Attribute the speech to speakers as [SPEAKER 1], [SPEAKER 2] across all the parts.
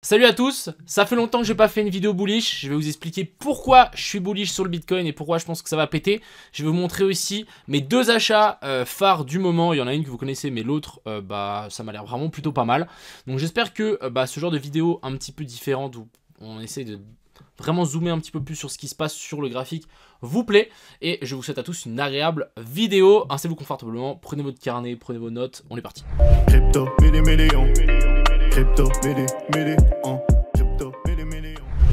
[SPEAKER 1] Salut à tous, ça fait longtemps que j'ai pas fait une vidéo bullish, je vais vous expliquer pourquoi je suis bullish sur le Bitcoin et pourquoi je pense que ça va péter. Je vais vous montrer aussi mes deux achats euh, phares du moment, il y en a une que vous connaissez mais l'autre, euh, bah ça m'a l'air vraiment plutôt pas mal. Donc j'espère que euh, bah, ce genre de vidéo un petit peu différente où on essaie de vraiment zoomer un petit peu plus sur ce qui se passe sur le graphique vous plaît. Et je vous souhaite à tous une agréable vidéo, installez-vous confortablement, prenez votre carnet, prenez vos notes, on est parti. Crypto, midi, midi, en uh.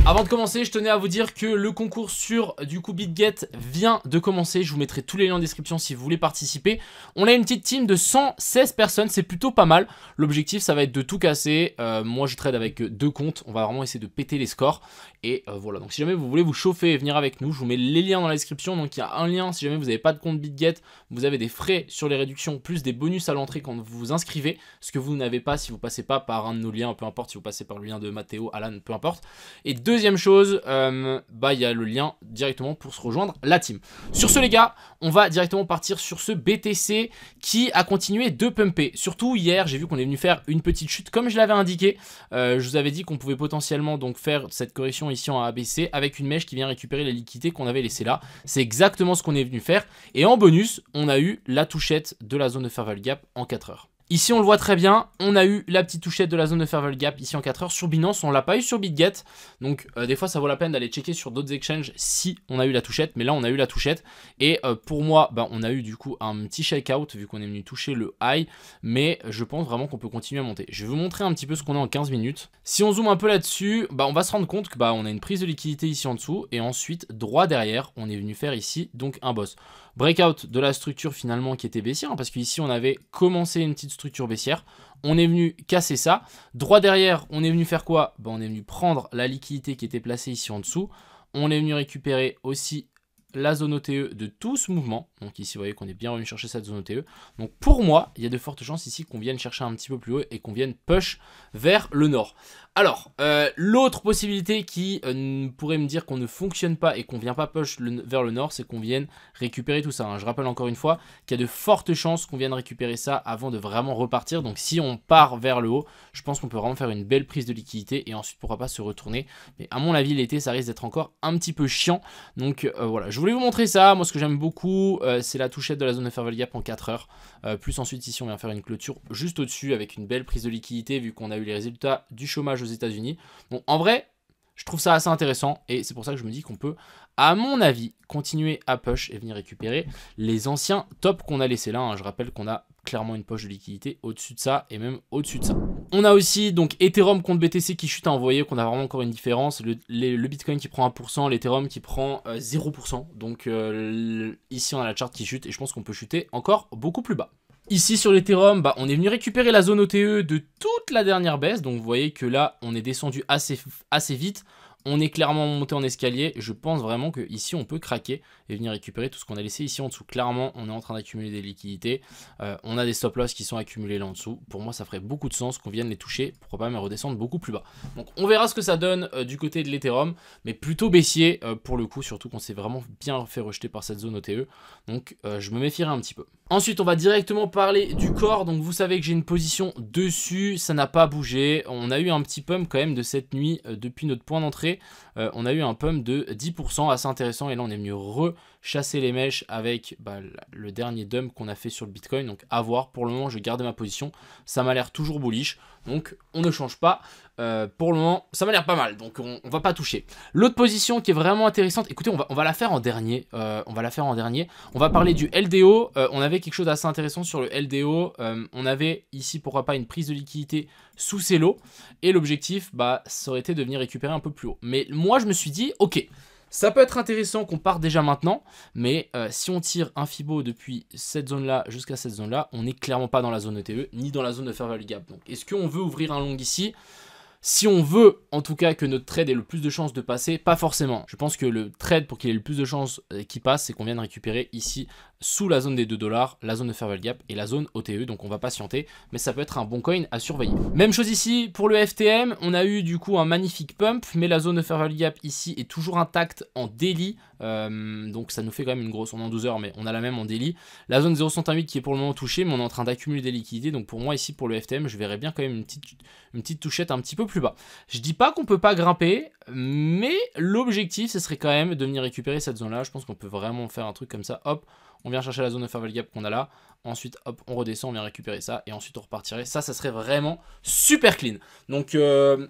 [SPEAKER 1] Avant de commencer, je tenais à vous dire que le concours sur du coup BitGet vient de commencer. Je vous mettrai tous les liens en description si vous voulez participer. On a une petite team de 116 personnes, c'est plutôt pas mal. L'objectif, ça va être de tout casser. Euh, moi, je trade avec deux comptes. On va vraiment essayer de péter les scores. Et euh, voilà, donc si jamais vous voulez vous chauffer et venir avec nous, je vous mets les liens dans la description. Donc il y a un lien, si jamais vous n'avez pas de compte BitGet, vous avez des frais sur les réductions, plus des bonus à l'entrée quand vous vous inscrivez. Ce que vous n'avez pas si vous passez pas par un de nos liens, peu importe, si vous passez par le lien de Mathéo, Alan, peu importe. Et deux Deuxième chose, euh, bah il y a le lien directement pour se rejoindre la team. Sur ce les gars, on va directement partir sur ce BTC qui a continué de pumper. Surtout hier, j'ai vu qu'on est venu faire une petite chute comme je l'avais indiqué. Euh, je vous avais dit qu'on pouvait potentiellement donc faire cette correction ici en ABC avec une mèche qui vient récupérer la liquidité qu'on avait laissée là. C'est exactement ce qu'on est venu faire. Et en bonus, on a eu la touchette de la zone de Ferval gap en 4 heures. Ici, on le voit très bien, on a eu la petite touchette de la zone de fair gap ici en 4 heures. Sur Binance, on l'a pas eu sur BitGet. Donc, euh, des fois, ça vaut la peine d'aller checker sur d'autres exchanges si on a eu la touchette. Mais là, on a eu la touchette. Et euh, pour moi, ben, on a eu du coup un petit shakeout vu qu'on est venu toucher le high. Mais je pense vraiment qu'on peut continuer à monter. Je vais vous montrer un petit peu ce qu'on a en 15 minutes. Si on zoome un peu là-dessus, bah, on va se rendre compte que bah, on a une prise de liquidité ici en dessous. Et ensuite, droit derrière, on est venu faire ici donc un boss. Breakout de la structure finalement qui était baissière hein, parce qu'ici, on avait commencé une petite structure baissière. On est venu casser ça. Droit derrière, on est venu faire quoi ben, On est venu prendre la liquidité qui était placée ici en dessous. On est venu récupérer aussi la zone OTE de tout ce mouvement. Donc ici, vous voyez qu'on est bien revenu chercher cette zone OTE. Donc pour moi, il y a de fortes chances ici qu'on vienne chercher un petit peu plus haut et qu'on vienne push vers le nord. Alors, euh, l'autre possibilité qui euh, pourrait me dire qu'on ne fonctionne pas et qu'on vient pas push vers le nord, c'est qu'on vienne récupérer tout ça. Hein. Je rappelle encore une fois qu'il y a de fortes chances qu'on vienne récupérer ça avant de vraiment repartir. Donc si on part vers le haut, je pense qu'on peut vraiment faire une belle prise de liquidité et ensuite pourra pas se retourner. Mais à mon avis, l'été, ça risque d'être encore un petit peu chiant. Donc euh, voilà, je vous voulais vous montrer ça. Moi, ce que j'aime beaucoup, euh, c'est la touchette de la zone de Fervel Gap en 4 heures. Euh, plus ensuite, ici, on vient faire une clôture juste au-dessus avec une belle prise de liquidité vu qu'on a eu les résultats du chômage aux États-Unis. Bon, en vrai, je trouve ça assez intéressant et c'est pour ça que je me dis qu'on peut, à mon avis, continuer à push et venir récupérer les anciens tops qu'on a laissés là. Hein. Je rappelle qu'on a clairement une poche de liquidité au-dessus de ça et même au-dessus de ça. On a aussi donc Ethereum contre BTC qui chute à envoyer, qu'on a vraiment encore une différence. Le, Bitcoin qui prend 1%, l'Ethereum qui prend 0%. Euh, donc euh, ici on a la charte qui chute et je pense qu'on peut chuter encore beaucoup plus bas. Ici sur l'Ethereum, bah, on est venu récupérer la zone OTE de toute la dernière baisse. Donc vous voyez que là on est descendu assez, assez vite on est clairement monté en escalier. Je pense vraiment que ici on peut craquer et venir récupérer tout ce qu'on a laissé ici en dessous. Clairement, on est en train d'accumuler des liquidités. Euh, on a des stop loss qui sont accumulés là en dessous. Pour moi, ça ferait beaucoup de sens qu'on vienne les toucher. Pourquoi pas même redescendre beaucoup plus bas. Donc on verra ce que ça donne euh, du côté de l'Ethereum, mais plutôt baissier euh, pour le coup, surtout qu'on s'est vraiment bien fait rejeter par cette zone OTE. Donc je me méfierai un petit peu. Ensuite, on va directement parler du corps. Donc, vous savez que j'ai une position dessus. Ça n'a pas bougé. On a eu un petit pump quand même de cette nuit euh, depuis notre point d'entrée. Euh, on a eu un pump de 10%, assez intéressant. Et là, on est mieux. re chasser les mèches avec bah, le dernier dump qu'on a fait sur le Bitcoin. Donc à voir. Pour le moment, je garde ma position. Ça m'a l'air toujours bullish. Donc on ne change pas. Euh, pour le moment, ça m'a l'air pas mal. Donc on, ne va pas toucher. L'autre position qui est vraiment intéressante. Écoutez, on va, on va la faire en dernier. Euh, on va la faire en dernier. On va parler du LDO. Euh, on avait quelque chose d'assez intéressant sur le LDO. on avait ici, pourquoi pas, une prise de liquidité sous ses lots. Et l'objectif, bah, ça aurait été de venir récupérer un peu plus haut. Mais moi, je me suis dit, ok. Ça peut être intéressant qu'on parte déjà maintenant, mais euh, si on tire un FIBO depuis cette zone-là jusqu'à cette zone-là, on n'est clairement pas dans la zone ETE, e, ni dans la zone de fair value gap. Donc est-ce qu'on veut ouvrir un long ici si on veut en tout cas que notre trade ait le plus de chances de passer, pas forcément. Je pense que le trade pour qu'il ait le plus de chances euh, qu'il passe, c'est qu'on vienne récupérer ici sous la zone des 2 dollars, la zone de fair gap et la zone OTE. Donc on va patienter, mais ça peut être un bon coin à surveiller. Même chose ici pour le FTM, on a eu du coup un magnifique pump, mais la zone de fair gap ici est toujours intacte en daily. Euh, donc ça nous fait quand même une grosse, on est en 12 heures, mais on a la même en délit. La zone 0108 qui est pour le moment touchée, mais on est en train d'accumuler des liquidités. Donc pour moi ici, pour le FTM, je verrais bien quand même une petite, une petite touchette un petit peu plus bas. Je dis pas qu'on peut pas grimper, mais l'objectif, ce serait quand même de venir récupérer cette zone-là. Je pense qu'on peut vraiment faire un truc comme ça, hop, on vient chercher la zone favorable gap qu'on a là, ensuite hop, on redescend, on vient récupérer ça, et ensuite on repartirait. Ça, ça serait vraiment super clean. Donc euh,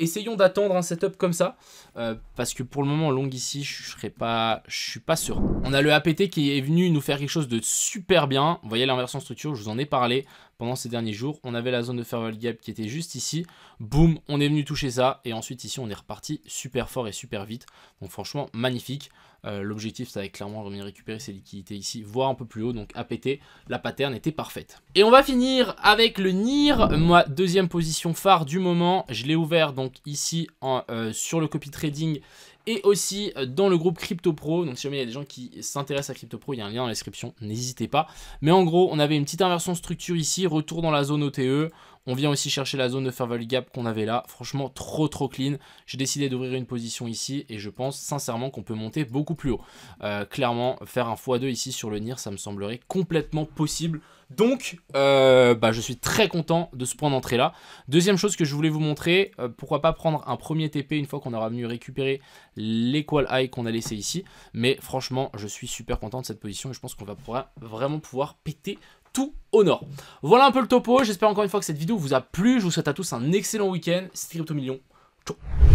[SPEAKER 1] essayons d'attendre un setup comme ça, euh, parce que pour le moment, long ici, je serais pas, je suis pas sûr. On a le APT qui est venu nous faire quelque chose de super bien. Vous voyez l'inversion structure, je vous en ai parlé pendant ces derniers jours. On avait la zone de farewell gap qui était juste ici. Boum, on est venu toucher ça. Et ensuite ici, on est reparti super fort et super vite. Donc franchement, magnifique. Euh, l'objectif, ça va clairement de récupérer ses liquidités ici, voire un peu plus haut. Donc à péter, la pattern était parfaite. Et on va finir avec le NIR. Moi, deuxième position phare du moment. Je l'ai ouvert donc ici en, euh, sur le copy trading et aussi euh, dans le groupe Crypto Pro. Donc si jamais il y a des gens qui s'intéressent à Crypto Pro, il y a un lien dans la description, n'hésitez pas. Mais en gros, on avait une petite inversion structure ici, retour dans la zone OTE, on vient aussi chercher la zone de fair gap qu'on avait là. Franchement, trop trop clean. J'ai décidé d'ouvrir une position ici et je pense sincèrement qu'on peut monter beaucoup plus haut. Euh, clairement, faire un x2 ici sur le NIR, ça me semblerait complètement possible. Donc, euh, bah, je suis très content de ce point d'entrée là. Deuxième chose que je voulais vous montrer, euh, pourquoi pas prendre un premier TP une fois qu'on aura venu récupérer l'Equal high qu'on a laissé ici. Mais franchement, je suis super content de cette position et je pense qu'on va vraiment pouvoir péter tout au nord. Voilà un peu le topo, j'espère encore une fois que cette vidéo vous a plu, je vous souhaite à tous un excellent week-end, c'était Crypto Million, ciao